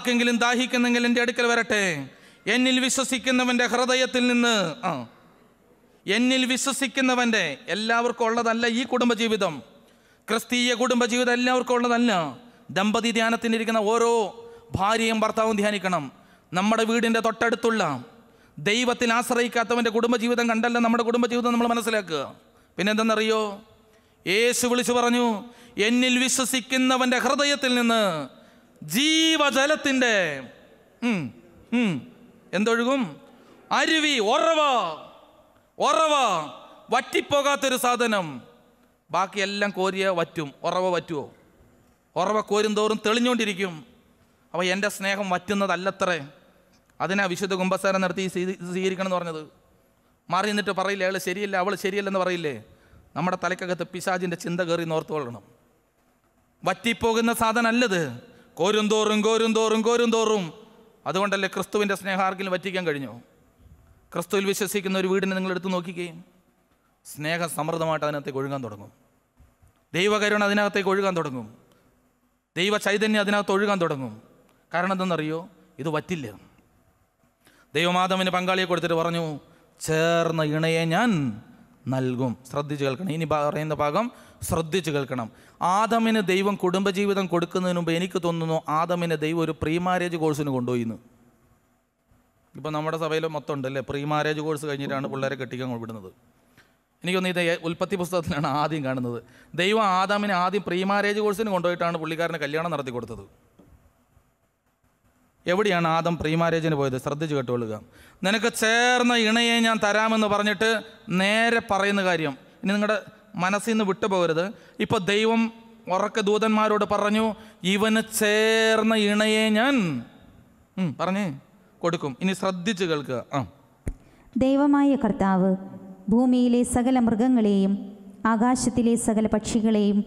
ആർക്കെങ്കിലും ദാഹിക്കുന്നെങ്കിൽ എൻ്റെ അടുക്കൽ വരട്ടെ എന്നിൽ വിശ്വസിക്കുന്നവൻ്റെ ഹൃദയത്തിൽ നിന്ന് ആ എന്നിൽ വിശ്വസിക്കുന്നവൻ്റെ എല്ലാവർക്കും ഉള്ളതല്ല ഈ കുടുംബജീവിതം ക്രിസ്തീയ കുടുംബജീവിതം എല്ലാവർക്കും ഉള്ളതല്ല ദമ്പതി ധ്യാനത്തിനിരിക്കുന്ന ഓരോ ഭാര്യയും ഭർത്താവും ധ്യാനിക്കണം നമ്മുടെ വീടിൻ്റെ തൊട്ടടുത്തുള്ള ദൈവത്തിൽ ആശ്രയിക്കാത്തവൻ്റെ കുടുംബജീവിതം കണ്ടല്ല നമ്മുടെ കുടുംബജീവിതം നമ്മൾ മനസ്സിലാക്കുക പിന്നെന്തെന്നറിയോ യേശു വിളിച്ചു പറഞ്ഞു എന്നിൽ വിശ്വസിക്കുന്നവൻ്റെ ഹൃദയത്തിൽ നിന്ന് ജീവജലത്തിൻ്റെ എന്തൊഴുകും അരുവി ഒറവ ഒറവ വറ്റിപ്പോകാത്തൊരു സാധനം ബാക്കിയെല്ലാം കോരിയ വറ്റും ഉറവ വറ്റുമോ ഉറവ കോരുംതോറും തെളിഞ്ഞുകൊണ്ടിരിക്കും അപ്പോൾ എൻ്റെ സ്നേഹം വറ്റുന്നതല്ലത്രേ അതിനാ വിശുദ്ധ കുംഭസാരം നടത്തി സ്വീകരിക്കണം എന്ന് പറഞ്ഞത് മാറി നിന്നിട്ട് പറയില്ല അയാൾ ശരിയല്ല അവൾ ശരിയല്ലെന്ന് പറയില്ലേ നമ്മുടെ തലക്കകത്ത് പിശാജിൻ്റെ ചിന്ത കയറി നോർത്തുകൊള്ളണം വറ്റിപ്പോകുന്ന അല്ലത് കോരും തോറും കോരും തോറും കോരും തോറും അതുകൊണ്ടല്ലേ ക്രിസ്തുവിൻ്റെ സ്നേഹം ആർക്കെങ്കിലും വറ്റിക്കാൻ കഴിഞ്ഞോ ക്രിസ്തുവിൽ വിശ്വസിക്കുന്ന ഒരു വീടിനെ നിങ്ങൾ എടുത്തു നോക്കിക്കുകയും സ്നേഹ സമൃദ്ധമായിട്ട് അതിനകത്തേക്ക് ഒഴുകാൻ തുടങ്ങും ദൈവകരുണ അതിനകത്തേക്ക് ഒഴുകാൻ തുടങ്ങും ദൈവ ചൈതന്യം അതിനകത്ത് ഒഴുകാൻ തുടങ്ങും കാരണം എന്തെന്നറിയോ ഇത് വറ്റില്ല ദൈവമാധവന് പങ്കാളിയെ കൊടുത്തിട്ട് പറഞ്ഞു ചേർന്ന ഇണയെ ഞാൻ നൽകും ശ്രദ്ധിച്ചു കേൾക്കണം ഇനി പറയുന്ന ഭാഗം ശ്രദ്ധിച്ചു കേൾക്കണം ആദമിന് ദൈവം കുടുംബജീവിതം കൊടുക്കുന്നതിന് മുമ്പ് എനിക്ക് തോന്നുന്നു ആദമിന് ദൈവം ഒരു പ്രീ മാരേജ് കോഴ്സിന് കൊണ്ടുപോയിന്ന് ഇപ്പോൾ നമ്മുടെ സഭയിൽ മൊത്തം ഉണ്ടല്ലേ പ്രീ മാരേജ് കോഴ്സ് കഴിഞ്ഞിട്ടാണ് പിള്ളേരെ കെട്ടിക്കാൻ വിടുന്നത് എനിക്കൊന്ന് ഇത് ഉൽപ്പത്തി പുസ്തകത്തിലാണ് ആദ്യം കാണുന്നത് ദൈവം ആദാമിനെ ആദ്യം പ്രീ മാരേജ് കോഴ്സിന് കൊണ്ടുപോയിട്ടാണ് പുള്ളിക്കാരനെ കല്യാണം നടത്തി കൊടുത്തത് എവിടെയാണ് ആദം പ്രീ മാരേജിന് പോയത് ശ്രദ്ധിച്ച് കേട്ടുകൊള്ളുക നിനക്ക് ചേർന്ന ഇണയെ ഞാൻ തരാമെന്ന് പറഞ്ഞിട്ട് നേരെ പറയുന്ന കാര്യം ഇനി നിങ്ങളുടെ മനസ്സിൽ നിന്ന് വിട്ടുപോകരുത് ഇപ്പൊ ദൈവം ഉറക്ക ദൂതന്മാരോട് പറഞ്ഞു ഇവന് ചേർന്ന ഇണയെ ഞാൻ പറഞ്ഞേ കൊടുക്കും ഇനി ശ്രദ്ധിച്ചു കേൾക്കുക ആ ദൈവമായ കർത്താവ് ഭൂമിയിലെ സകല മൃഗങ്ങളെയും ആകാശത്തിലെ സകല പക്ഷികളെയും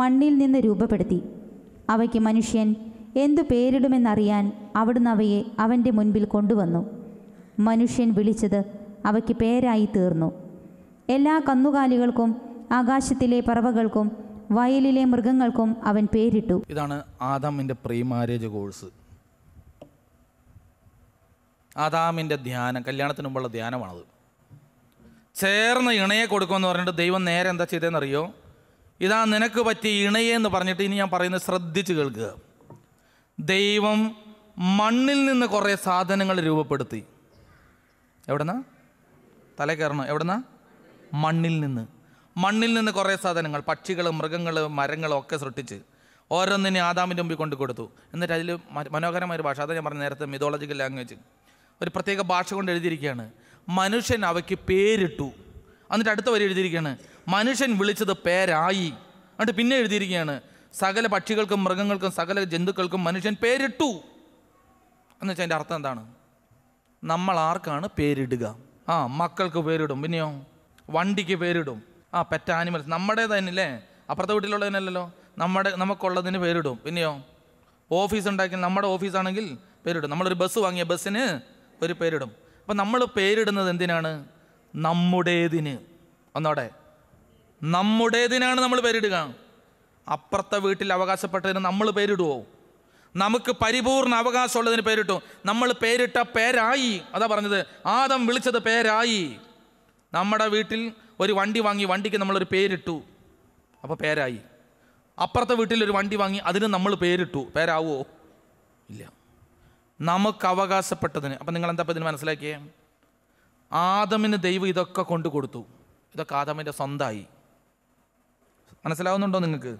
മണ്ണിൽ നിന്ന് രൂപപ്പെടുത്തി അവയ്ക്ക് മനുഷ്യൻ എന്തു പേരിടുമെന്നറിയാൻ അവിടുന്ന് അവയെ അവൻ്റെ മുൻപിൽ കൊണ്ടുവന്നു മനുഷ്യൻ വിളിച്ചത് അവയ്ക്ക് പേരായി തീർന്നു എല്ലാ കന്നുകാലികൾക്കും ആകാശത്തിലെ പറവകൾക്കും വയലിലെ മൃഗങ്ങൾക്കും അവൻ പേരിട്ടു ഇതാണ് ആദാമിൻ്റെ പ്രീ മാരേജ് കോഴ്സ് ആദാമിൻ്റെ ധ്യാനം കല്യാണത്തിന് മുമ്പുള്ള ധ്യാനമാണത് ചേർന്ന് ഇണയെ കൊടുക്കുമെന്ന് പറഞ്ഞിട്ട് ദൈവം നേരെ എന്താ ചെയ്തതെന്നറിയോ ഇതാ നിനക്ക് പറ്റിയ ഇണയെ എന്ന് പറഞ്ഞിട്ട് ഇനി ഞാൻ പറയുന്നത് ശ്രദ്ധിച്ച് കേൾക്കുക ദൈവം മണ്ണിൽ നിന്ന് കുറേ സാധനങ്ങൾ രൂപപ്പെടുത്തി എവിടെന്നാ തല എവിടെന്നാ മണ്ണിൽ നിന്ന് മണ്ണിൽ നിന്ന് കുറേ സാധനങ്ങൾ പക്ഷികൾ മൃഗങ്ങൾ മരങ്ങളും ഒക്കെ സൃഷ്ടിച്ച് ഓരോന്നിനെ ആദാമിൻ്റെ മുമ്പിൽ കൊണ്ട് കൊടുത്തു എന്നിട്ട് അതിൽ മനോഹരമായ ഒരു ഭാഷ അതാണ് ഞാൻ പറഞ്ഞ നേരത്തെ മിതോളജിക്കൽ ലാംഗ്വേജ് ഒരു പ്രത്യേക ഭാഷ കൊണ്ട് എഴുതിയിരിക്കുകയാണ് മനുഷ്യൻ അവയ്ക്ക് പേരിട്ടു എന്നിട്ട് അടുത്ത വരി എഴുതിയിരിക്കുകയാണ് മനുഷ്യൻ വിളിച്ചത് പേരായി എന്നിട്ട് പിന്നെ എഴുതിയിരിക്കുകയാണ് സകല പക്ഷികൾക്കും മൃഗങ്ങൾക്കും സകല ജന്തുക്കൾക്കും മനുഷ്യൻ പേരിട്ടു എന്ന് വെച്ചാൽ അതിൻ്റെ അർത്ഥം എന്താണ് നമ്മൾ ആർക്കാണ് പേരിടുക ആ മക്കൾക്ക് പേരിടും പിന്നെയോ വണ്ടിക്ക് പേരിടും ആ പെറ്റ ആനിമൽസ് നമ്മുടെ തന്നെ അല്ലേ അപ്പുറത്തെ വീട്ടിലുള്ളതിനല്ലല്ലോ നമ്മുടെ നമുക്കുള്ളതിന് പേരിടും പിന്നെയോ ഓഫീസ് ഉണ്ടാക്കി നമ്മുടെ ഓഫീസാണെങ്കിൽ പേരിടും നമ്മളൊരു ബസ് വാങ്ങിയ ബസ്സിന് ഒരു പേരിടും അപ്പം നമ്മൾ പേരിടുന്നത് എന്തിനാണ് നമ്മുടേതിന് ഒന്നോടെ നമ്മുടേതിനാണ് നമ്മൾ പേരിടുക അപ്പുറത്തെ വീട്ടിൽ അവകാശപ്പെട്ടതിന് നമ്മൾ പേരിടുവോ നമുക്ക് പരിപൂർണ അവകാശമുള്ളതിന് പേരിട്ടു നമ്മൾ പേരിട്ട പേരായി അതാ പറഞ്ഞത് ആദം വിളിച്ചത് പേരായി നമ്മുടെ വീട്ടിൽ ഒരു വണ്ടി വാങ്ങി വണ്ടിക്ക് നമ്മളൊരു പേരിട്ടു അപ്പോൾ പേരായി അപ്പുറത്തെ വീട്ടിലൊരു വണ്ടി വാങ്ങി അതിന് നമ്മൾ പേരിട്ടു പേരാവോ ഇല്ല നമുക്ക് അവകാശപ്പെട്ടതിന് അപ്പം നിങ്ങൾ എന്താ ഇതിന് മനസ്സിലാക്കിയേ ആദമിന് ദൈവം ഇതൊക്കെ കൊണ്ടു കൊടുത്തു ഇതൊക്കെ ആദമിൻ്റെ സ്വന്തമായി മനസ്സിലാവുന്നുണ്ടോ നിങ്ങൾക്ക്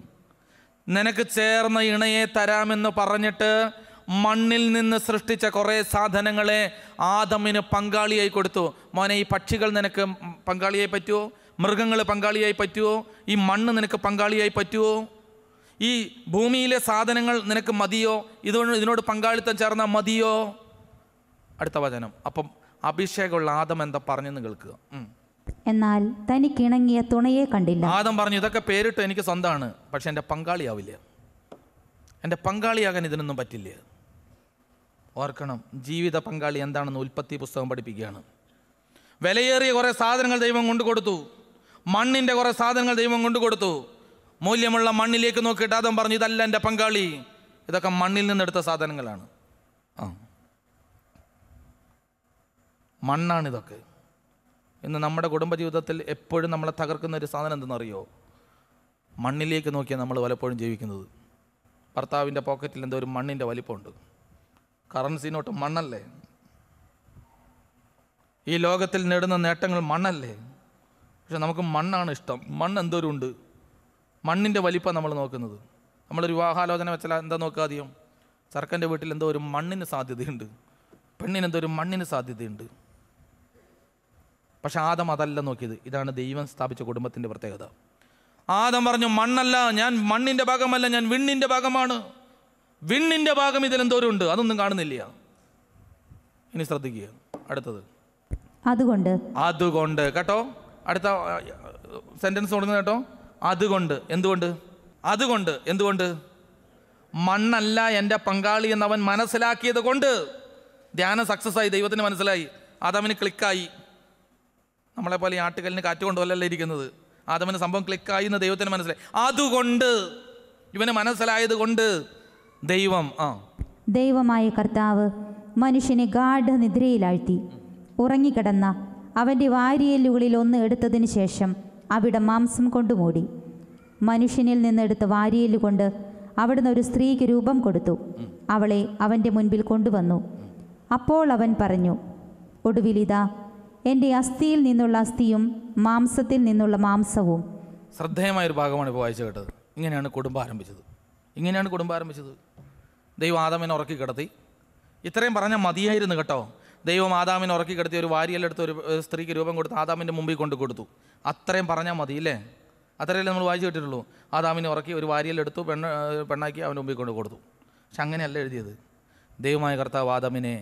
നിനക്ക് ചേർന്ന ഇണയെ തരാമെന്ന് പറഞ്ഞിട്ട് മണ്ണിൽ നിന്ന് സൃഷ്ടിച്ച കുറേ സാധനങ്ങളെ ആദമിന് പങ്കാളിയായി കൊടുത്തു മോനെ ഈ പക്ഷികൾ നിനക്ക് പങ്കാളിയായി പറ്റുമോ മൃഗങ്ങൾ പങ്കാളിയായി പറ്റുമോ ഈ മണ്ണ് നിനക്ക് പങ്കാളിയായി പറ്റുമോ ഈ ഭൂമിയിലെ സാധനങ്ങൾ നിനക്ക് മതിയോ ഇതുകൊണ്ട് ഇതിനോട് പങ്കാളിത്തം ചേർന്നാൽ മതിയോ അടുത്ത വചനം അപ്പം അഭിഷേകമുള്ള ആദം എന്താ പറഞ്ഞെന്ന് കേൾക്കുക എന്നാൽ തനിക്കിണങ്ങിയ തുണയെ കണ്ടില്ല ആദം പറഞ്ഞു ഇതൊക്കെ പേരിട്ട് എനിക്ക് സ്വന്തമാണ് പക്ഷെ എൻ്റെ പങ്കാളിയാവില്ല എൻ്റെ പങ്കാളിയാകാൻ ഇതിനൊന്നും പറ്റില്ല ഓർക്കണം ജീവിത പങ്കാളി എന്താണെന്ന് ഉൽപ്പത്തി പുസ്തകം പഠിപ്പിക്കുകയാണ് വിലയേറിയ കുറേ സാധനങ്ങൾ ദൈവം കൊണ്ടുകൊടുത്തു മണ്ണിൻ്റെ കുറേ സാധനങ്ങൾ ദൈവം കൊണ്ടുകൊടുത്തു മൂല്യമുള്ള മണ്ണിലേക്ക് നോക്കിയിട്ട് ആദം പറഞ്ഞു ഇതല്ല എൻ്റെ പങ്കാളി ഇതൊക്കെ മണ്ണിൽ നിന്നെടുത്ത സാധനങ്ങളാണ് ആ മണ്ണാണിതൊക്കെ ഇന്ന് നമ്മുടെ കുടുംബജീവിതത്തിൽ എപ്പോഴും നമ്മളെ തകർക്കുന്ന ഒരു സാധനം എന്തെന്നറിയോ മണ്ണിലേക്ക് നോക്കിയാൽ നമ്മൾ പലപ്പോഴും ജീവിക്കുന്നത് ഭർത്താവിൻ്റെ പോക്കറ്റിൽ എന്തോ ഒരു മണ്ണിൻ്റെ വലിപ്പമുണ്ട് കറൻസിനോട്ട് മണ്ണല്ലേ ഈ ലോകത്തിൽ നേടുന്ന നേട്ടങ്ങൾ മണ്ണല്ലേ പക്ഷെ നമുക്ക് മണ്ണാണ് ഇഷ്ടം മണ്ണ് എന്തോരം ഉണ്ട് മണ്ണിൻ്റെ വലിപ്പം നമ്മൾ നോക്കുന്നത് നമ്മളൊരു വിവാഹാലോചന വെച്ചാൽ എന്താ നോക്കുക അധികം ചർക്കൻ്റെ വീട്ടിൽ എന്തോ ഒരു മണ്ണിന് സാധ്യതയുണ്ട് പെണ്ണിന് എന്തോ ഒരു മണ്ണിന് സാധ്യതയുണ്ട് പക്ഷെ ആദം അതല്ല നോക്കിയത് ഇതാണ് ദൈവം സ്ഥാപിച്ച കുടുംബത്തിൻ്റെ പ്രത്യേകത ആദം പറഞ്ഞു മണ്ണല്ല ഞാൻ മണ്ണിൻ്റെ ഭാഗമല്ല ഞാൻ വിണ്ണിൻ്റെ ഭാഗമാണ് വിണ്ണിൻ്റെ ഭാഗം ഇതിലെന്തോരം ഉണ്ട് അതൊന്നും കാണുന്നില്ല ഇനി ശ്രദ്ധിക്കുക അടുത്തത് അതുകൊണ്ട് അതുകൊണ്ട് കേട്ടോ അടുത്ത സെന്റൻസ് തുടങ്ങുന്നത് കേട്ടോ അതുകൊണ്ട് എന്തുകൊണ്ട് അതുകൊണ്ട് എന്തുകൊണ്ട് മണ്ണല്ല എൻ്റെ പങ്കാളി എന്നവൻ മനസ്സിലാക്കിയത് കൊണ്ട് ധ്യാനം സക്സസ് ആയി ദൈവത്തിന് മനസ്സിലായി അതവന് ക്ലിക്കായി നമ്മളെ പോലെ ആട്ടുകല്ലിന് കാറ്റ് കൊണ്ടുപോലല്ല ഇരിക്കുന്നത് ആദമന് സംഭവം ക്ലിക്കായി എന്ന് ദൈവത്തിന് മനസ്സിലായി അതുകൊണ്ട് ഇവന് മനസ്സിലായത് കൊണ്ട് ദൈവം ആ ദൈവമായ കർത്താവ് മനുഷ്യനെ ഗാഠനിദ്രയിലാഴ്ത്തി ഉറങ്ങിക്കിടന്ന അവൻ്റെ വാരിയല്ലുകളിൽ ഒന്ന് എടുത്തതിന് ശേഷം അവിടെ മാംസം കൊണ്ടുമൂടി മനുഷ്യനിൽ നിന്നെടുത്ത വാരിയെല്ലുകൊണ്ട് അവിടുന്ന് ഒരു സ്ത്രീക്ക് രൂപം കൊടുത്തു അവളെ അവൻ്റെ മുൻപിൽ കൊണ്ടുവന്നു അപ്പോൾ അവൻ പറഞ്ഞു ഒടുവിലിതാ എൻ്റെ അസ്ഥിയിൽ നിന്നുള്ള അസ്ഥിയും മാംസത്തിൽ നിന്നുള്ള മാംസവും ശ്രദ്ധേയമായ ഒരു ഭാഗമാണ് ഇപ്പോൾ വായിച്ചു കേട്ടത് ഇങ്ങനെയാണ് കുടുംബം ആരംഭിച്ചത് ഇങ്ങനെയാണ് കുടുംബം ആരംഭിച്ചത് ദൈവം ആദാമിനെ ഉറക്കി കിടത്തി ഇത്രയും പറഞ്ഞാൽ മതിയായിരുന്നു കേട്ടോ ദൈവം ആദാമിനെ ഉറക്കി കിടത്തി ഒരു വാരിയെല്ലെടുത്ത് ഒരു സ്ത്രീക്ക് രൂപം കൊടുത്ത് ആദാമിൻ്റെ മുമ്പിൽ കൊണ്ട് കൊടുത്തു അത്രയും പറഞ്ഞാൽ മതി അല്ലേ അത്രയല്ലേ നമ്മൾ വായിച്ചു കിട്ടിയിട്ടുള്ളൂ ആദാമിനെ ഉറക്കി ഒരു വാരിയെല്ലെടുത്തു പെണ്ണ് പെണ്ണാക്കി അവൻ്റെ മുമ്പിൽ കൊണ്ട് കൊടുത്തു പക്ഷെ അങ്ങനെയല്ല എഴുതിയത് ദൈവമായ കർത്താവ് ആദാമിനെ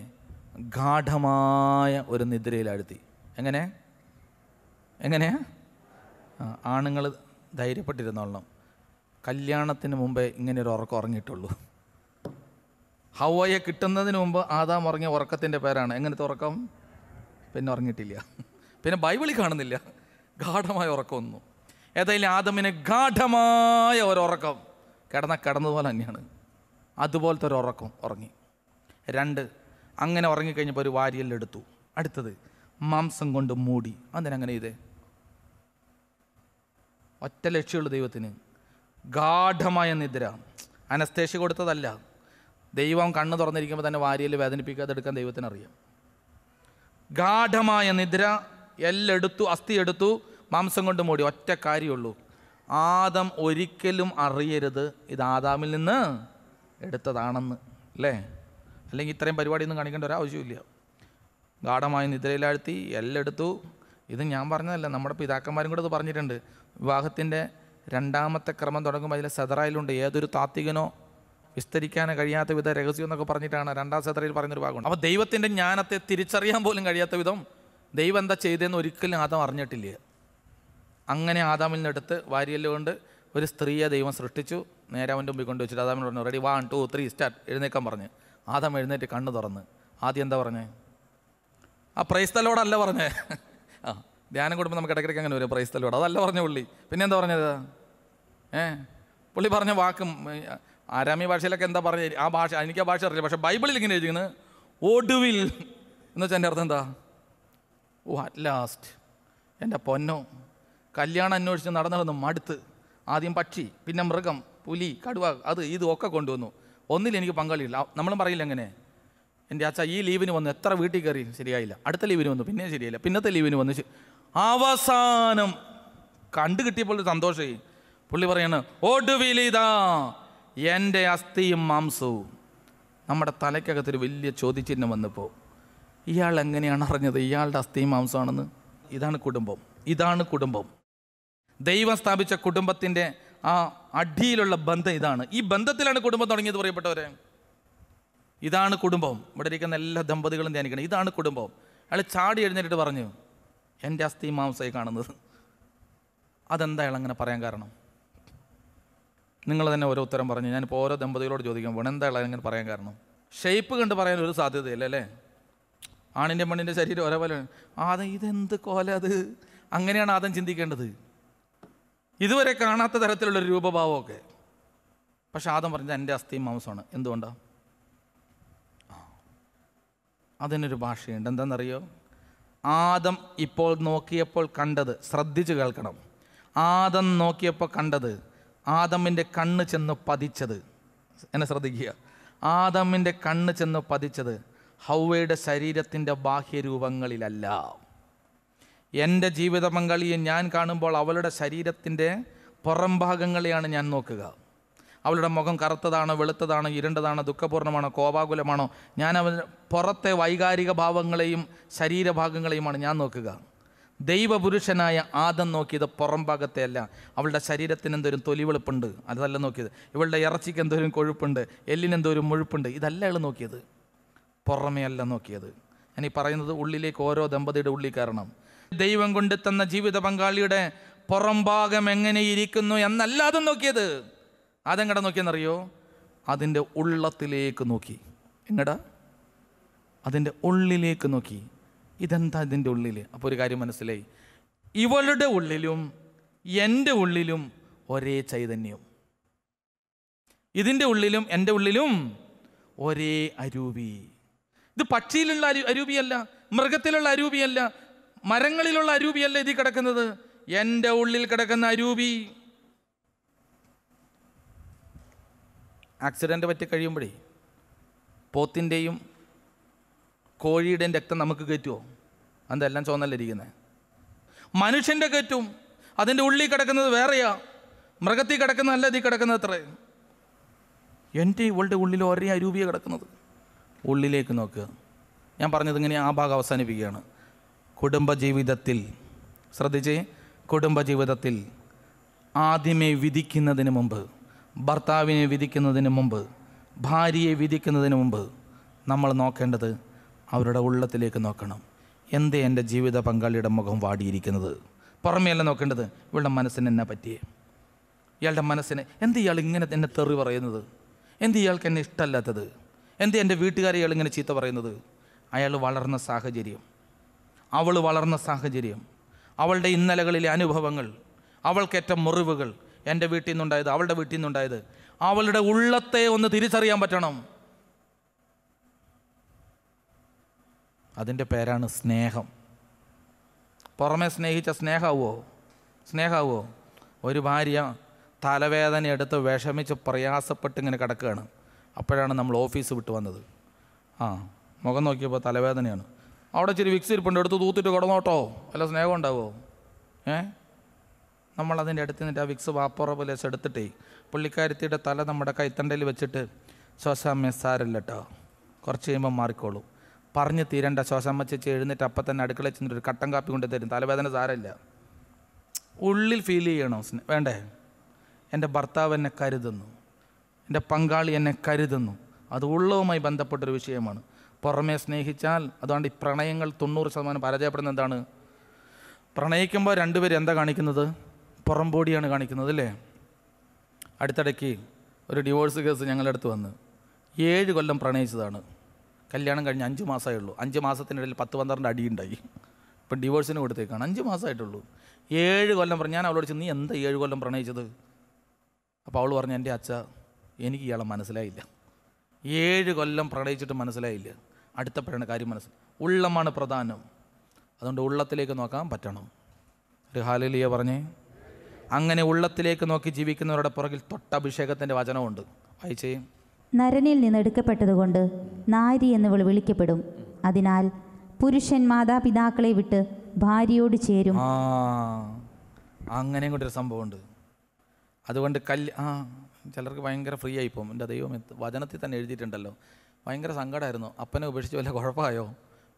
ഗാഠമായ ഒരു നിദ്രയിലാഴ്ത്തി എങ്ങനെ എങ്ങനെ ആണുങ്ങൾ ധൈര്യപ്പെട്ടിരുന്നോളണം കല്യാണത്തിന് മുമ്പേ ഇങ്ങനെ ഒരു ഉറക്കം ഉറങ്ങിയിട്ടുള്ളൂ ഹവയെ കിട്ടുന്നതിന് മുമ്പ് ആദാം ഉറങ്ങിയ ഉറക്കത്തിൻ്റെ പേരാണ് എങ്ങനത്തെ ഉറക്കം പിന്നെ ഉറങ്ങിയിട്ടില്ല പിന്നെ ബൈബിളിൽ കാണുന്നില്ല ഗാഠമായ ഉറക്കമൊന്നും ഏതായാലും ആദമിന് ഗാഠമായ ഒരുറക്കം ഉറക്കം കിടന്ന കിടന്നതുപോലെ തന്നെയാണ് അതുപോലത്തെ ഒരു ഉറക്കം ഉറങ്ങി രണ്ട് അങ്ങനെ ഉറങ്ങിക്കഴിഞ്ഞപ്പോൾ ഒരു വാരിയലെടുത്തു അടുത്തത് മാംസം കൊണ്ട് മൂടി അങ്ങനെ ചെയ്തേ ഒറ്റ ലക്ഷ്യമുള്ള ദൈവത്തിന് ഗാഠമായ നിദ്ര അനസ്തേഷ്യ കൊടുത്തതല്ല ദൈവം കണ്ണ് തുറന്നിരിക്കുമ്പോൾ തന്നെ വാരിയിൽ വേദനിപ്പിക്കാതെ എടുക്കാൻ ദൈവത്തിനറിയാം ഗാഠമായ നിദ്ര എല്ലെടുത്തു അസ്ഥി എടുത്തു മാംസം കൊണ്ട് മൂടി ഒറ്റ കാര്യമുള്ളൂ ആദം ഒരിക്കലും അറിയരുത് ഇത് ആദാമിൽ നിന്ന് എടുത്തതാണെന്ന് അല്ലേ അല്ലെങ്കിൽ ഇത്രയും പരിപാടിയൊന്നും കാണിക്കേണ്ട ഒരാവശ്യമില്ല ഗാഠമായ നിദ്രയിലാഴ്ത്തി എല്ലെടുത്തു ഇത് ഞാൻ പറഞ്ഞതല്ല നമ്മുടെ പിതാക്കന്മാരും കൂടെ അത് പറഞ്ഞിട്ടുണ്ട് വിവാഹത്തിൻ്റെ രണ്ടാമത്തെ ക്രമം തുടങ്ങുമ്പോൾ അതിലെ സെതറായിലുണ്ട് ഏതൊരു താത്വികനോ വിസ്തരിക്കാൻ കഴിയാത്ത വിധ രഹസ്യം എന്നൊക്കെ പറഞ്ഞിട്ടാണ് രണ്ടാം സത്രയിൽ പറയുന്നൊരു ഭാഗമുണ്ട് അപ്പോൾ ദൈവത്തിൻ്റെ ജ്ഞാനത്തെ തിരിച്ചറിയാൻ പോലും കഴിയാത്ത വിധം ദൈവം എന്താ ചെയ്തതെന്ന് ഒരിക്കലും ആദം അറിഞ്ഞിട്ടില്ല അങ്ങനെ ആദാമിൽ നിന്നെടുത്ത് വാരിയല്ലുകൊണ്ട് ഒരു സ്ത്രീയെ ദൈവം സൃഷ്ടിച്ചു നേരെ അവൻ്റെ മുമ്പിൽ കൊണ്ട് വെച്ചിട്ട് ആദാമിന് പറഞ്ഞു ready one two three start എഴുന്നേക്കാൻ പറഞ്ഞ് ആദം എഴുന്നേറ്റ് കണ്ണ് തുറന്ന് ആദ്യം എന്താ പറഞ്ഞേ ആ പ്രൈസ്തലോടല്ല പറഞ്ഞേ ആ ധ്യാനം കൂടുമ്പോൾ നമുക്ക് ഇടയ്ക്കിടയ്ക്ക് അങ്ങനെ വരും പ്രൈസ്തലോട് അതല്ല പറഞ്ഞ പുള്ളി പിന്നെ എന്താ പറഞ്ഞത് ഏ പുള്ളി പറഞ്ഞ വാക്കും ആരാമി ഭാഷയിലൊക്കെ എന്താ പറഞ്ഞ ആ ഭാഷ എനിക്ക് ആ ഭാഷ അറിയില്ല പക്ഷേ ബൈബിളിൽ ഇങ്ങനെ എഴുതിക്കുന്നത് ഒടുവിൽ എന്ന് വെച്ചാൽ എൻ്റെ അർത്ഥം എന്താ ഓ അറ്റ് ലാസ്റ്റ് എൻ്റെ പൊന്നോ കല്യാണം അന്വേഷിച്ച് നടന്നിരുന്നു മടുത്ത് ആദ്യം പക്ഷി പിന്നെ മൃഗം പുലി കടുവ അത് ഇത് ഒക്കെ കൊണ്ടുവന്നു ഒന്നിൽ എനിക്ക് പങ്കാളിയില്ല നമ്മളും പറയില്ല അങ്ങനെ എൻ്റെ അച്ഛ ഈ ലീവിന് വന്നു എത്ര വീട്ടിൽ കയറി ശരിയായില്ല അടുത്ത ലീവിന് വന്നു പിന്നെ ശരിയായില്ല പിന്നത്തെ ലീവിന് വന്നു അവസാനം കണ്ടു കിട്ടിയപ്പോൾ സന്തോഷമായി പുള്ളി പറയാണ് ഓടുവിലിതാ എൻ്റെ അസ്ഥിയും മാംസവും നമ്മുടെ തലയ്ക്കകത്തൊരു വലിയ ചോദ്യചിഹ്നം വന്നപ്പോൾ ഇയാൾ എങ്ങനെയാണ് അറിഞ്ഞത് ഇയാളുടെ അസ്ഥിയും മാംസമാണെന്ന് ഇതാണ് കുടുംബം ഇതാണ് കുടുംബം ദൈവം സ്ഥാപിച്ച കുടുംബത്തിൻ്റെ ആ അടിയിലുള്ള ബന്ധം ഇതാണ് ഈ ബന്ധത്തിലാണ് കുടുംബം തുടങ്ങിയത് പറയപ്പെട്ടവരെ ഇതാണ് കുടുംബം ഇവിടെ ഇരിക്കുന്ന എല്ലാ ദമ്പതികളും ധ്യാനിക്കണം ഇതാണ് കുടുംബം അയാൾ ചാടി എഴുന്നേറ്റിട്ട് പറഞ്ഞു എൻ്റെ അസ്ഥി മാംസയെ കാണുന്നത് അതെന്താ അയാൾ അങ്ങനെ പറയാൻ കാരണം നിങ്ങൾ തന്നെ ഓരോ ഉത്തരം പറഞ്ഞു ഞാനിപ്പോൾ ഓരോ ദമ്പതികളോട് ചോദിക്കാം പോകണം എന്താണ് ഇങ്ങനെ പറയാൻ കാരണം ഷേപ്പ് കണ്ട് പറയാൻ ഒരു സാധ്യതയില്ല അല്ലേ ആണിൻ്റെ മണ്ണിൻ്റെ ശരീരം ഒരേപോലെ ആദം ഇതെന്ത് കോല അത് അങ്ങനെയാണ് ആദം ചിന്തിക്കേണ്ടത് ഇതുവരെ കാണാത്ത തരത്തിലുള്ളൊരു രൂപഭാവമൊക്കെ പക്ഷെ ആദം പറഞ്ഞത് എൻ്റെ അസ്ഥിയും മാംസമാണ് എന്തുകൊണ്ടാണ് അതിനൊരു ഭാഷയുണ്ട് എന്താണെന്നറിയോ ആദം ഇപ്പോൾ നോക്കിയപ്പോൾ കണ്ടത് ശ്രദ്ധിച്ചു കേൾക്കണം ആദം നോക്കിയപ്പോൾ കണ്ടത് ആദമിൻ്റെ കണ്ണ് ചെന്ന് പതിച്ചത് എന്നെ ശ്രദ്ധിക്കുക ആദമിൻ്റെ കണ്ണ് ചെന്ന് പതിച്ചത് ഹൗവയുടെ ശരീരത്തിൻ്റെ ബാഹ്യരൂപങ്ങളിലല്ല എൻ്റെ ജീവിത പങ്കാളിയെ ഞാൻ കാണുമ്പോൾ അവളുടെ ശരീരത്തിൻ്റെ പുറം ഭാഗങ്ങളെയാണ് ഞാൻ നോക്കുക അവളുടെ മുഖം കറുത്തതാണോ വെളുത്തതാണോ ഇരുണ്ടതാണോ ദുഃഖപൂർണ്ണമാണോ കോപാകുലമാണോ ഞാൻ അവ പുറത്തെ വൈകാരിക ഭാവങ്ങളെയും ശരീരഭാഗങ്ങളെയുമാണ് ഞാൻ നോക്കുക ദൈവപുരുഷനായ ആദം നോക്കിയത് പുറം അല്ല അവളുടെ ശരീരത്തിന് എന്തോരും തൊലിവെളുപ്പുണ്ട് അതല്ല നോക്കിയത് ഇവളുടെ ഇറച്ചിക്ക് എന്തോരും കൊഴുപ്പുണ്ട് എല്ലിനെന്തോരും മുഴുപ്പുണ്ട് ഇതല്ല അയാൾ നോക്കിയത് പുറമേ അല്ല നോക്കിയത് ഞാനീ പറയുന്നത് ഉള്ളിലേക്ക് ഓരോ ദമ്പതിയുടെ ഉള്ളിൽ കാരണം ദൈവം കൊണ്ട് തന്ന ജീവിത പങ്കാളിയുടെ പുറംഭാഗം എങ്ങനെ ഇരിക്കുന്നു എന്നല്ല അതും നോക്കിയത് അതെങ്ങടെ നോക്കിയെന്നറിയോ അതിൻ്റെ ഉള്ളത്തിലേക്ക് നോക്കി എങ്ങടാ അതിൻ്റെ ഉള്ളിലേക്ക് നോക്കി ഇതെന്താ ഇതിൻ്റെ ഉള്ളിൽ അപ്പോൾ ഒരു കാര്യം മനസ്സിലായി ഇവളുടെ ഉള്ളിലും എൻ്റെ ഉള്ളിലും ഒരേ ചൈതന്യം ഇതിൻ്റെ ഉള്ളിലും എൻ്റെ ഉള്ളിലും ഒരേ അരൂപി ഇത് പക്ഷിയിലുള്ള അരു അരൂപിയല്ല മൃഗത്തിലുള്ള അരൂപിയല്ല മരങ്ങളിലുള്ള അരൂപിയല്ല ഇതിൽ കിടക്കുന്നത് എൻ്റെ ഉള്ളിൽ കിടക്കുന്ന അരൂപി ആക്സിഡൻ്റ് പറ്റി കഴിയുമ്പോഴേ പോത്തിൻ്റെയും കോഴിയുടെയും രക്തം നമുക്ക് കയറ്റുമോ അതെല്ലാം ചുവന്നല്ലിരിക്കുന്നത് മനുഷ്യൻ്റെ കയറ്റും അതിൻ്റെ ഉള്ളിൽ കിടക്കുന്നത് വേറെയാ മൃഗത്തിൽ അല്ല ഇതിൽ കിടക്കുന്നത് അത്രേ എൻ്റെ ഇവളുടെ ഉള്ളിൽ ഒരേ അരൂപിയ കിടക്കുന്നത് ഉള്ളിലേക്ക് നോക്കുക ഞാൻ പറഞ്ഞത് ഇങ്ങനെ ആ ഭാഗം അവസാനിപ്പിക്കുകയാണ് കുടുംബജീവിതത്തിൽ ശ്രദ്ധിച്ചേ കുടുംബജീവിതത്തിൽ ആദ്യമേ വിധിക്കുന്നതിന് മുമ്പ് ഭർത്താവിനെ വിധിക്കുന്നതിന് മുമ്പ് ഭാര്യയെ വിധിക്കുന്നതിന് മുമ്പ് നമ്മൾ നോക്കേണ്ടത് അവരുടെ ഉള്ളത്തിലേക്ക് നോക്കണം എന്തേ എൻ്റെ ജീവിത പങ്കാളിയുടെ മുഖം വാടിയിരിക്കുന്നത് പുറമെയല്ല നോക്കേണ്ടത് ഇവളുടെ മനസ്സിന് എന്നെ പറ്റിയേ ഇയാളുടെ മനസ്സിന് എന്ത് ഇയാൾ ഇങ്ങനെ എന്നെ തെറി പറയുന്നത് എന്ത് ഇയാൾക്ക് എന്നെ ഇഷ്ടമല്ലാത്തത് എന്ത് എൻ്റെ വീട്ടുകാരെ ഇയാൾ ഇങ്ങനെ ചീത്ത പറയുന്നത് അയാൾ വളർന്ന സാഹചര്യം അവൾ വളർന്ന സാഹചര്യം അവളുടെ ഇന്നലകളിലെ അനുഭവങ്ങൾ അവൾക്കേറ്റ മുറിവുകൾ എൻ്റെ വീട്ടിൽ നിന്നുണ്ടായത് അവളുടെ വീട്ടിൽ നിന്നുണ്ടായത് അവളുടെ ഉള്ളത്തെ ഒന്ന് തിരിച്ചറിയാൻ പറ്റണം അതിൻ്റെ പേരാണ് സ്നേഹം പുറമെ സ്നേഹിച്ച സ്നേഹമാവോ സ്നേഹമാവോ ഒരു ഭാര്യ തലവേദന എടുത്ത് വിഷമിച്ച് പ്രയാസപ്പെട്ട് ഇങ്ങനെ കിടക്കുകയാണ് അപ്പോഴാണ് നമ്മൾ ഓഫീസ് വിട്ട് വന്നത് ആ മുഖം നോക്കിയപ്പോൾ തലവേദനയാണ് അവിടെ ഇച്ചിരി വിക്സ് ഇരിപ്പുണ്ട് എടുത്ത് തൂത്തിട്ട് കിടന്നോട്ടോ വല്ല സ്നേഹം ഉണ്ടാവോ ഏ നമ്മളതിൻ്റെ അടുത്ത് നിന്നിട്ട് ആ വിക്സ് വാപ്പുറബിലെസ് എടുത്തിട്ടേ പുള്ളിക്കാരിത്തിയുടെ തല നമ്മുടെ കൈത്തണ്ടയിൽ വെച്ചിട്ട് ശ്വാസാമ്യ സാരല്ലോ കുറച്ച് കഴിയുമ്പോൾ മാറിക്കോളും പറഞ്ഞു തീരണ്ട ശ്വാസം വച്ചിച്ച് എഴുന്നേറ്റ് അപ്പം തന്നെ അടുക്കള ചെന്നിട്ട് ഒരു കട്ടൻ കാപ്പി കൊണ്ട് തരും തലവേദന സാരമില്ല ഉള്ളിൽ ഫീൽ ചെയ്യണോ വേണ്ടേ എൻ്റെ ഭർത്താവ് എന്നെ കരുതുന്നു എൻ്റെ പങ്കാളി എന്നെ കരുതുന്നു അത് ഉള്ളവുമായി ബന്ധപ്പെട്ടൊരു വിഷയമാണ് പുറമേ സ്നേഹിച്ചാൽ അതുകൊണ്ട് ഈ പ്രണയങ്ങൾ തൊണ്ണൂറ് ശതമാനം പരാജയപ്പെടുന്ന എന്താണ് പ്രണയിക്കുമ്പോൾ രണ്ടുപേരും എന്താ കാണിക്കുന്നത് പുറംപോടിയാണ് കാണിക്കുന്നത് അല്ലേ അടുത്തിടയ്ക്ക് ഒരു ഡിവോഴ്സ് കേസ് ഞങ്ങളുടെ അടുത്ത് വന്ന് ഏഴ് കൊല്ലം പ്രണയിച്ചതാണ് കല്യാണം കഴിഞ്ഞ് അഞ്ച് മാസമേ ഉള്ളൂ അഞ്ച് മാസത്തിനിടയിൽ പത്ത് പന്ത്രണ്ട് അടിയുണ്ടായി ഇപ്പം ഡിവോഴ്സിന് കൊടുത്തേക്കാണ് അഞ്ച് മാസമായിട്ടുള്ളൂ ഏഴ് കൊല്ലം പറഞ്ഞു ഞാൻ അവളോട് നീ എന്താ ഏഴ് കൊല്ലം പ്രണയിച്ചത് അപ്പോൾ അവൾ പറഞ്ഞു എൻ്റെ അച്ഛ എനിക്ക് ഇയാളെ മനസ്സിലായില്ല ഏഴ് കൊല്ലം പ്രണയിച്ചിട്ട് മനസ്സിലായില്ല അടുത്ത കാര്യം മനസ്സിൽ ഉള്ളമാണ് പ്രധാനം അതുകൊണ്ട് ഉള്ളത്തിലേക്ക് നോക്കാൻ പറ്റണം ഒരു ഹാലലിയ പറഞ്ഞേ അങ്ങനെ ഉള്ളത്തിലേക്ക് നോക്കി ജീവിക്കുന്നവരുടെ പുറകിൽ തൊട്ടഭിഷേകത്തിൻ്റെ വചനമുണ്ട് വായിച്ചേ നരനിൽ നിന്നെടുക്കപ്പെട്ടതുകൊണ്ട് നാരി എന്ന് വിളിക്കപ്പെടും അതിനാൽ പുരുഷൻ മാതാപിതാക്കളെ വിട്ട് ഭാര്യയോട് ചേരും അങ്ങനെ ഒരു സംഭവമുണ്ട് അതുകൊണ്ട് കല്ല് ആ ചിലർക്ക് ഭയങ്കര ഫ്രീ ആയി പോകും എൻ്റെ ദൈവം വചനത്തിൽ തന്നെ എഴുതിയിട്ടുണ്ടല്ലോ ഭയങ്കര സങ്കടമായിരുന്നു അപ്പനെ ഉപേക്ഷിച്ച് വല്ല കുഴപ്പമായോ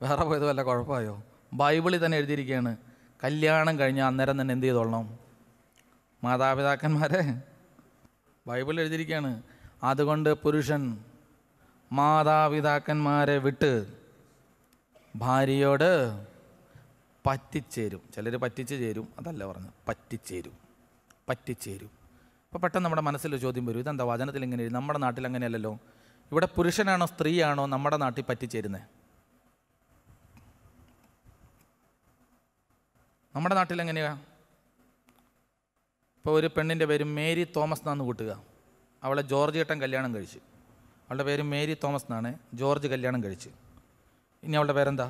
വേറെ പോയത് വല്ല കുഴപ്പമായോ ബൈബിളിൽ തന്നെ എഴുതിയിരിക്കുകയാണ് കല്യാണം കഴിഞ്ഞ അന്നേരം തന്നെ എന്ത് ചെയ്തോളണം മാതാപിതാക്കന്മാരെ ബൈബിൾ എഴുതിയിരിക്കുകയാണ് അതുകൊണ്ട് പുരുഷൻ മാതാപിതാക്കന്മാരെ വിട്ട് ഭാര്യയോട് പറ്റിച്ചേരും ചിലർ പറ്റിച്ച് ചേരും അതല്ല പറഞ്ഞു പറ്റിച്ചേരും പറ്റിച്ചേരും അപ്പോൾ പെട്ടെന്ന് നമ്മുടെ മനസ്സിൽ ചോദ്യം വരും ഇതെന്താ വചനത്തിൽ ഇങ്ങനെ നമ്മുടെ നാട്ടിൽ അങ്ങനെയല്ലല്ലോ ഇവിടെ പുരുഷനാണോ സ്ത്രീയാണോ നമ്മുടെ നാട്ടിൽ പറ്റിച്ചേരുന്നത് നമ്മുടെ നാട്ടിൽ എങ്ങനെയാ ഇപ്പോൾ ഒരു പെണ്ണിൻ്റെ പേര് മേരി തോമസ് എന്നാന്ന് കൂട്ടുക അവളെ ജോർജ് ഏട്ടൻ കല്യാണം കഴിച്ചു അവളുടെ പേര് മേരി തോമസ് എന്നാണ് ജോർജ് കല്യാണം കഴിച്ചു ഇനി അവളുടെ പേരെന്താ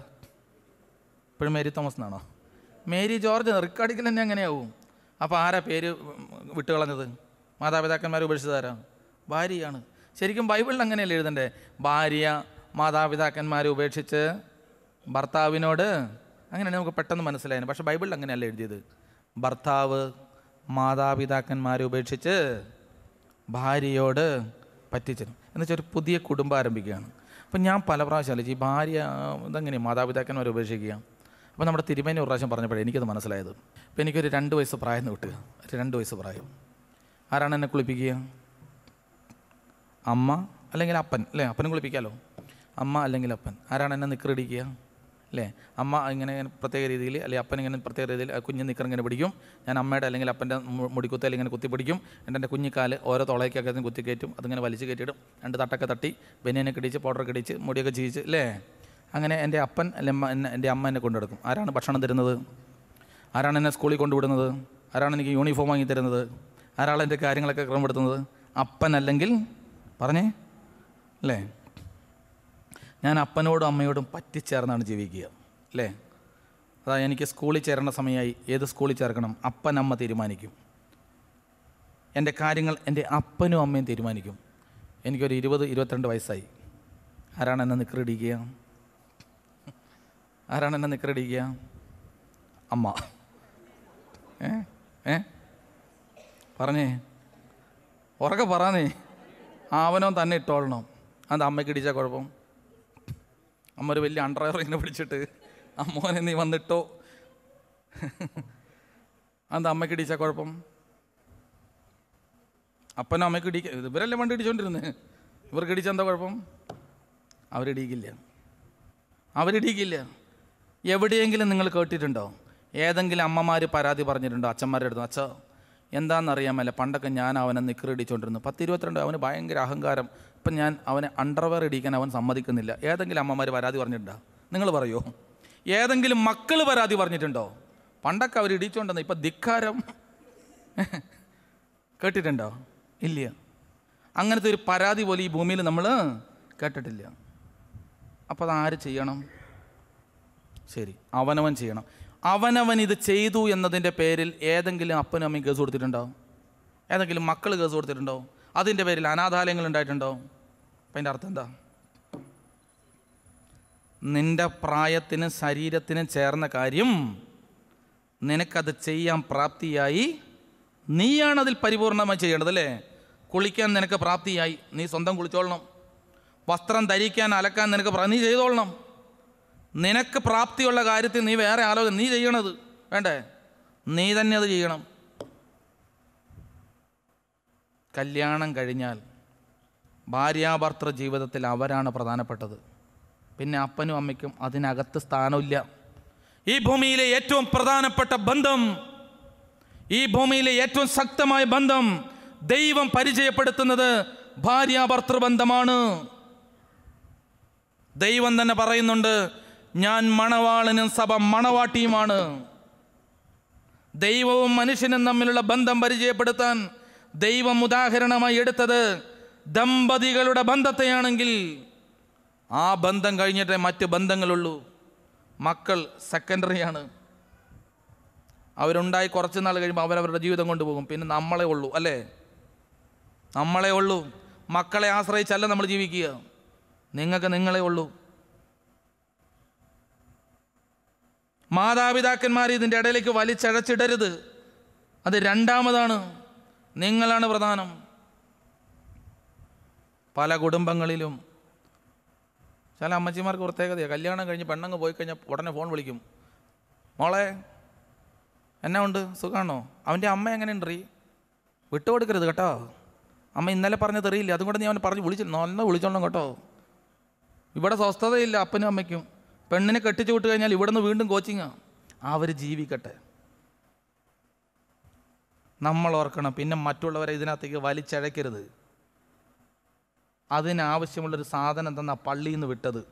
ഇപ്പോഴും മേരി തോമസ് എന്നാണോ മേരി ജോർജ് റിക്കാർഡിക്കൽ തന്നെ അങ്ങനെയാവും അപ്പോൾ ആരാ പേര് വിട്ടുകളഞ്ഞത് മാതാപിതാക്കന്മാരെ ഉപേക്ഷിച്ചതാരാ ഭാര്യയാണ് ശരിക്കും ബൈബിളിൽ അങ്ങനെയല്ലേ എഴുതണ്ടേ ഭാര്യ മാതാപിതാക്കന്മാരെ ഉപേക്ഷിച്ച് ഭർത്താവിനോട് അങ്ങനെയാണ് നമുക്ക് പെട്ടെന്ന് മനസ്സിലായത് പക്ഷേ ബൈബിളിൽ അങ്ങനെയല്ല എഴുതിയത് ഭർത്താവ് മാതാപിതാക്കന്മാരെ ഉപേക്ഷിച്ച് ഭാര്യയോട് പറ്റിച്ചത് എന്നുവെച്ചാൽ ഒരു പുതിയ കുടുംബം ആരംഭിക്കുകയാണ് അപ്പം ഞാൻ പല പ്രാവശ്യം അല്ലെങ്കിൽ ഈ ഭാര്യ ഇതെങ്ങനെയാണ് മാതാപിതാക്കന്മാരെ ഉപേക്ഷിക്കുക അപ്പോൾ നമ്മുടെ തിരുമേനി ഒരു പ്രാവശ്യം പറഞ്ഞപ്പോഴേ എനിക്കത് മനസ്സിലായത് അപ്പോൾ എനിക്കൊരു രണ്ട് വയസ്സ് പ്രായം കിട്ടുക രണ്ട് വയസ്സ് പ്രായം ആരാണ് എന്നെ കുളിപ്പിക്കുക അമ്മ അല്ലെങ്കിൽ അപ്പൻ അല്ലേ അപ്പനും കുളിപ്പിക്കാമല്ലോ അമ്മ അല്ലെങ്കിൽ അപ്പൻ ആരാണ് എന്നെ നിക്കറിടിക്കുക അല്ലേ അമ്മ ഇങ്ങനെ പ്രത്യേക രീതിയിൽ അല്ലെങ്കിൽ അപ്പൻ ഇങ്ങനെ പ്രത്യേക രീതിയിൽ കുഞ്ഞ് നിക്കർ ഇങ്ങനെ പിടിക്കും ഞാൻ അമ്മയുടെ അല്ലെങ്കിൽ അപ്പൻ്റെ മുടിക്കുത്തയിൽ ഇങ്ങനെ കുത്തി പിടിക്കും എന്നിട്ട് എൻ്റെ കുഞ്ഞിക്കാല് ഓരോ തുളയ്ക്കൊക്കെ അതിന് കുത്തി കയറ്റും അതിങ്ങനെ വലിച്ചു കയറ്റിയിടും രണ്ട് തട്ടൊക്കെ തട്ടി ബനിയനൊക്കെ കിടിച്ച് പൗഡർ കിടിച്ച് മുടിയൊക്കെ ചീച്ച് അല്ലേ അങ്ങനെ എൻ്റെ അപ്പൻ അല്ലെങ്കിൽ എൻ്റെ അമ്മ എന്നെ കൊണ്ടെടുക്കും ആരാണ് ഭക്ഷണം തരുന്നത് ആരാണ് എന്നെ സ്കൂളിൽ കൊണ്ടുവിടുന്നത് ആരാണ് എനിക്ക് യൂണിഫോം വാങ്ങി തരുന്നത് ആരാണ് എൻ്റെ കാര്യങ്ങളൊക്കെ ക്രമപ്പെടുത്തുന്നത് അപ്പൻ അല്ലെങ്കിൽ പറഞ്ഞേ അല്ലേ ഞാൻ അപ്പനോടും അമ്മയോടും പറ്റിച്ചേർന്നാണ് ജീവിക്കുക അല്ലേ അതാ എനിക്ക് സ്കൂളിൽ ചേരേണ്ട സമയമായി ഏത് സ്കൂളിൽ ചേർക്കണം അപ്പൻ അമ്മ തീരുമാനിക്കും എൻ്റെ കാര്യങ്ങൾ എൻ്റെ അപ്പനും അമ്മയും തീരുമാനിക്കും എനിക്കൊരു ഇരുപത് ഇരുപത്തിരണ്ട് വയസ്സായി ആരാണ് എന്നെ നിക്കറിടിക്കുക ആരാണ് എന്നെ നിക്കറിടിക്കുക അമ്മ ഏ ഏ പറഞ്ഞേ ഉറക്കെ പറഞ്ഞേ ആവനോ തന്നെ ഇട്ടോളണം അത് അമ്മയ്ക്ക് ഇടിച്ചാൽ കുഴപ്പം അമ്മ ഒരു വലിയ അണ്ടർ ഇങ്ങനെ പിടിച്ചിട്ട് അമ്മോനെ നീ വന്നിട്ടോ അതെന്താ അമ്മയ്ക്ക് ഇടിച്ച കുഴപ്പം അപ്പനും അമ്മയ്ക്ക് ഇടിക്ക ഇവരല്ലേ വണ്ടി ഇടിച്ചുകൊണ്ടിരുന്നത് ഇവർക്ക് ഇടിച്ച എന്താ കുഴപ്പം അവരിടിക്കില്ല അവരിടിക്കില്ല എവിടെയെങ്കിലും നിങ്ങൾ കേട്ടിട്ടുണ്ടോ ഏതെങ്കിലും അമ്മമാർ പരാതി പറഞ്ഞിട്ടുണ്ടോ അച്ഛന്മാരുടെ അടുത്ത് അച്ഛ എന്താണെന്നറിയാൻ അറിയാമല്ല പണ്ടൊക്കെ ഞാൻ അവനെ നിക്കറിടിച്ചുകൊണ്ടിരുന്നു പത്തിരുപത്തിരണ്ട് അവന് ഭയങ്കര അഹങ്കാരം ഇപ്പം ഞാൻ അവനെ അണ്ടർവെയർ ഇടിക്കാൻ അവൻ സമ്മതിക്കുന്നില്ല ഏതെങ്കിലും അമ്മമാർ പരാതി പറഞ്ഞിട്ടുണ്ടോ നിങ്ങൾ പറയോ ഏതെങ്കിലും മക്കൾ പരാതി പറഞ്ഞിട്ടുണ്ടോ പണ്ടൊക്കെ അവർ ഇടിച്ചുകൊണ്ടെന്ന് ഇപ്പം ധിക്കാരം കേട്ടിട്ടുണ്ടോ ഇല്ല അങ്ങനത്തെ ഒരു പരാതി പോലെ ഈ ഭൂമിയിൽ നമ്മൾ കേട്ടിട്ടില്ല അപ്പോൾ അത് ആര് ചെയ്യണം ശരി അവനവൻ ചെയ്യണം അവനവൻ ഇത് ചെയ്തു എന്നതിൻ്റെ പേരിൽ ഏതെങ്കിലും അപ്പനും അമ്മയും കേസ് കൊടുത്തിട്ടുണ്ടാവും ഏതെങ്കിലും മക്കൾ കേസ് കൊടുത്തിട്ടുണ്ടാവും അതിൻ്റെ പേരിൽ അനാഥാലയങ്ങൾ ഉണ്ടായിട്ടുണ്ടാവും അപ്പം അതിൻ്റെ അർത്ഥം എന്താ നിൻ്റെ പ്രായത്തിന് ശരീരത്തിന് ചേർന്ന കാര്യം നിനക്കത് ചെയ്യാൻ പ്രാപ്തിയായി നീയാണ് അതിൽ പരിപൂർണമായി ചെയ്യേണ്ടത് അല്ലേ കുളിക്കാൻ നിനക്ക് പ്രാപ്തിയായി നീ സ്വന്തം കുളിച്ചോളണം വസ്ത്രം ധരിക്കാൻ അലക്കാൻ നിനക്ക് നീ ചെയ്തോളണം നിനക്ക് പ്രാപ്തിയുള്ള കാര്യത്തിൽ നീ വേറെ ആലോചന നീ ചെയ്യണത് വേണ്ടേ നീ തന്നെ അത് ചെയ്യണം കല്യാണം കഴിഞ്ഞാൽ ഭാര്യാഭർത്തൃ ജീവിതത്തിൽ അവരാണ് പ്രധാനപ്പെട്ടത് പിന്നെ അപ്പനും അമ്മയ്ക്കും അതിനകത്ത് സ്ഥാനമില്ല ഈ ഭൂമിയിലെ ഏറ്റവും പ്രധാനപ്പെട്ട ബന്ധം ഈ ഭൂമിയിലെ ഏറ്റവും ശക്തമായ ബന്ധം ദൈവം പരിചയപ്പെടുത്തുന്നത് ബന്ധമാണ് ദൈവം തന്നെ പറയുന്നുണ്ട് ഞാൻ മണവാളനും സഭ മണവാട്ടിയുമാണ് ദൈവവും മനുഷ്യനും തമ്മിലുള്ള ബന്ധം പരിചയപ്പെടുത്താൻ ദൈവം ഉദാഹരണമായി എടുത്തത് ദമ്പതികളുടെ ബന്ധത്തെയാണെങ്കിൽ ആ ബന്ധം കഴിഞ്ഞിട്ടേ മറ്റ് ബന്ധങ്ങളുള്ളൂ മക്കൾ സെക്കൻഡറിയാണ് അവരുണ്ടായി കുറച്ച് നാൾ കഴിയുമ്പോൾ അവരവരുടെ ജീവിതം കൊണ്ടുപോകും പിന്നെ നമ്മളെ ഉള്ളൂ അല്ലേ നമ്മളെ ഉള്ളൂ മക്കളെ ആശ്രയിച്ചല്ല നമ്മൾ ജീവിക്കുക നിങ്ങൾക്ക് നിങ്ങളെ ഉള്ളൂ മാതാപിതാക്കന്മാർ ഇതിൻ്റെ ഇടയിലേക്ക് വലിച്ചഴച്ചിടരുത് അത് രണ്ടാമതാണ് നിങ്ങളാണ് പ്രധാനം പല കുടുംബങ്ങളിലും ചില അമ്മച്ചിമാർക്ക് പ്രത്യേകതയാണ് കല്യാണം കഴിഞ്ഞ് പെണ്ണങ്ങ് പോയി കഴിഞ്ഞാൽ ഉടനെ ഫോൺ വിളിക്കും മോളെ എന്നാ ഉണ്ട് സുഖമാണോ അവൻ്റെ അമ്മ എങ്ങനെയുണ്ട് റീ വിട്ടുകൊടുക്കരുത് കേട്ടോ അമ്മ ഇന്നലെ പറഞ്ഞത് തെറിയില്ല അതുകൊണ്ട് നീ അവനെ പറഞ്ഞ് വിളിച്ചു നല്ല വിളിച്ചോളണം കേട്ടോ ഇവിടെ സ്വസ്ഥതയില്ല അപ്പനും അമ്മയ്ക്കും പെണ്ണിനെ കെട്ടിച്ചു വിട്ട് കഴിഞ്ഞാൽ ഇവിടെ നിന്ന് വീണ്ടും കോച്ചിങ്ങാണ് അവർ ജീവിക്കട്ടെ നമ്മൾ ഓർക്കണം പിന്നെ മറ്റുള്ളവരെ ഇതിനകത്തേക്ക് വലിച്ചഴക്കരുത് അതിനാവശ്യമുള്ളൊരു സാധനം തന്ന പള്ളിയിൽ നിന്ന് വിട്ടത്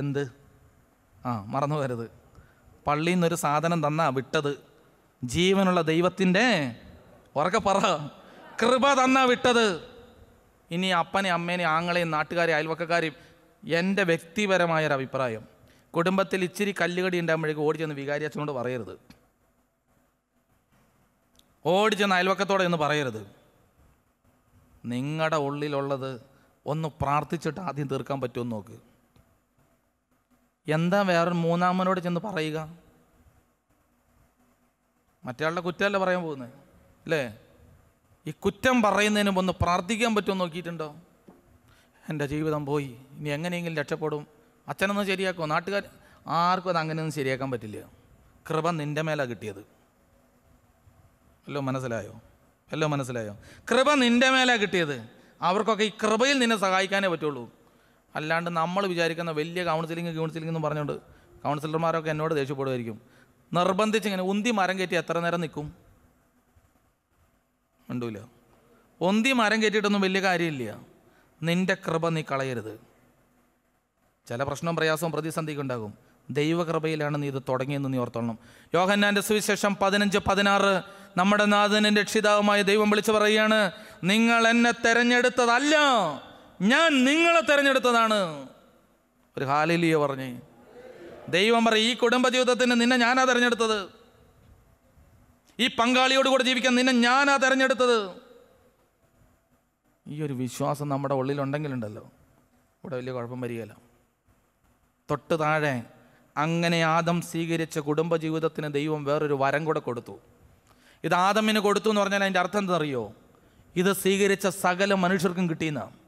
എന്ത് ആ മറന്നു വരരുത് പള്ളിയിൽ നിന്നൊരു സാധനം തന്ന വിട്ടത് ജീവനുള്ള ദൈവത്തിൻ്റെ ഉറക്കെ പറ കൃപ തന്ന വിട്ടത് ഇനി അപ്പനെ അമ്മേനെ ആങ്ങളെയും നാട്ടുകാരെയും അയൽവക്കക്കാരെയും എൻ്റെ വ്യക്തിപരമായൊരഭിപ്രായം കുടുംബത്തിൽ ഇച്ചിരി കല്ലുകടി ഉണ്ടാകുമ്പോഴേക്ക് ഓടി ചെന്ന് വികാരി അച്ഛനോട് പറയരുത് ഓടി ചെന്ന് അയൽവക്കത്തോടെ എന്ന് പറയരുത് നിങ്ങളുടെ ഉള്ളിലുള്ളത് ഒന്ന് പ്രാർത്ഥിച്ചിട്ട് ആദ്യം തീർക്കാൻ പറ്റുമെന്ന് നോക്ക് എന്താ വേറൊരു മൂന്നാമനോട് ചെന്ന് പറയുക മറ്റേയാളുടെ കുറ്റമല്ല പറയാൻ പോകുന്നത് അല്ലേ ഈ കുറ്റം പറയുന്നതിനും ഒന്ന് പ്രാർത്ഥിക്കാൻ പറ്റുമെന്ന് നോക്കിയിട്ടുണ്ടോ എൻ്റെ ജീവിതം പോയി ഇനി എങ്ങനെയെങ്കിലും രക്ഷപ്പെടും അച്ഛനൊന്ന് ശരിയാക്കുമോ നാട്ടുകാർ ആർക്കും അത് അങ്ങനെയൊന്നും ശരിയാക്കാൻ പറ്റില്ല കൃപ നിൻ്റെ മേലാണ് കിട്ടിയത് വല്ലോ മനസ്സിലായോ വല്ലോ മനസ്സിലായോ കൃപ നിൻ്റെ മേലാണ് കിട്ടിയത് അവർക്കൊക്കെ ഈ കൃപയിൽ നിന്നെ സഹായിക്കാനേ പറ്റുള്ളൂ അല്ലാണ്ട് നമ്മൾ വിചാരിക്കുന്ന വലിയ കൗൺസിലിംഗ് കൗൺസിലിംഗ് എന്ന് പറഞ്ഞുകൊണ്ട് കൗൺസിലർമാരൊക്കെ എന്നോട് ദേഷ്യപ്പെടുമായിരിക്കും നിർബന്ധിച്ച് ഇങ്ങനെ ഉന്തി മരം കയറ്റി എത്ര നേരം നിൽക്കും ഉണ്ടൂല ഒന്തി മരം കയറ്റിയിട്ടൊന്നും വലിയ കാര്യമില്ല നിൻ്റെ കൃപ നീ കളയരുത് ചില പ്രശ്നവും പ്രയാസവും പ്രതിസന്ധിക്ക് ഉണ്ടാകും ദൈവകൃപയിലാണ് നീ ഇത് തുടങ്ങിയെന്ന് നീ ഓർത്തോളണം യോഹന്നാൻ്റെ സുവിശേഷം പതിനഞ്ച് പതിനാറ് നമ്മുടെ നാഥനും രക്ഷിതാവുമായ ദൈവം വിളിച്ച് പറയുകയാണ് നിങ്ങൾ എന്നെ തിരഞ്ഞെടുത്തതല്ല ഞാൻ നിങ്ങളെ തിരഞ്ഞെടുത്തതാണ് ഒരു ഹാലിലിയ പറഞ്ഞേ ദൈവം പറയും ഈ കുടുംബജീവിതത്തിന് നിന്നെ ഞാനാ തിരഞ്ഞെടുത്തത് ഈ പങ്കാളിയോട് കൂടെ ജീവിക്കാൻ നിന്നെ ഞാനാ തിരഞ്ഞെടുത്തത് ഈ ഒരു വിശ്വാസം നമ്മുടെ ഉള്ളിലുണ്ടെങ്കിലുണ്ടല്ലോ ഇവിടെ വലിയ കുഴപ്പം വരികയല്ലോ തൊട്ട് താഴെ അങ്ങനെ ആദം സ്വീകരിച്ച കുടുംബജീവിതത്തിന് ദൈവം വേറൊരു വരം കൂടെ കൊടുത്തു ഇത് ആദമിന് കൊടുത്തു എന്ന് പറഞ്ഞാൽ അതിൻ്റെ അർത്ഥം അറിയോ ഇത് സ്വീകരിച്ച സകല മനുഷ്യർക്കും കിട്ടിയെന്നാണ്